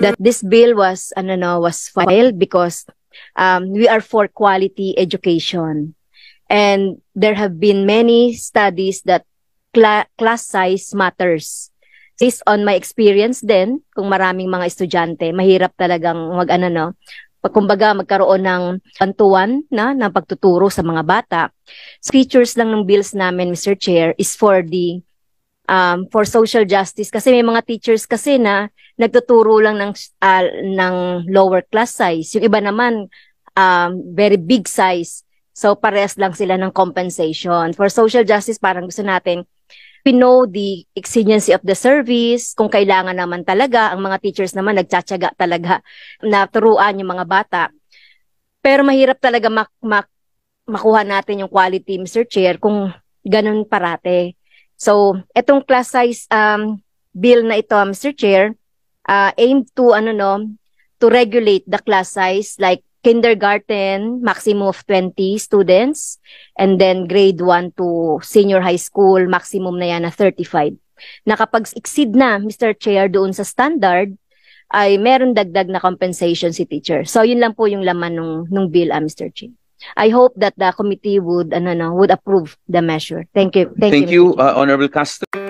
that this bill was ano no was filed because um, we are for quality education and there have been many studies that cla- class size matters based on my experience then kung maraming mga estudyante mahirap talagang mag ano no pag, kumbaga magkaroon ng pantuan na ng pagtuturo sa mga bata. Features lang ng bills namin, Mr. Chair, is for the um, for social justice kasi may mga teachers kasi na nagtuturo lang ng uh, ng lower class size yung iba naman um, very big size so parehas lang sila ng compensation for social justice parang gusto natin we know the exigency of the service kung kailangan naman talaga ang mga teachers naman nagtsatsaga talaga na turuan yung mga bata pero mahirap talaga mak, mak makuha natin yung quality Mr. Chair kung ganun parate So, itong class size um, bill na ito, uh, Mr. Chair, uh, aim to ano no, to regulate the class size like kindergarten maximum of 20 students and then grade 1 to senior high school maximum na yan na 35. Nakapag-exceed na Mr. Chair doon sa standard ay meron dagdag na compensation si teacher. So yun lang po yung laman nung nung bill ah, uh, Mr. Chair. I hope that the committee would ano no, would approve the measure. Thank you. Thank, Thank you, you uh, Honorable Castro.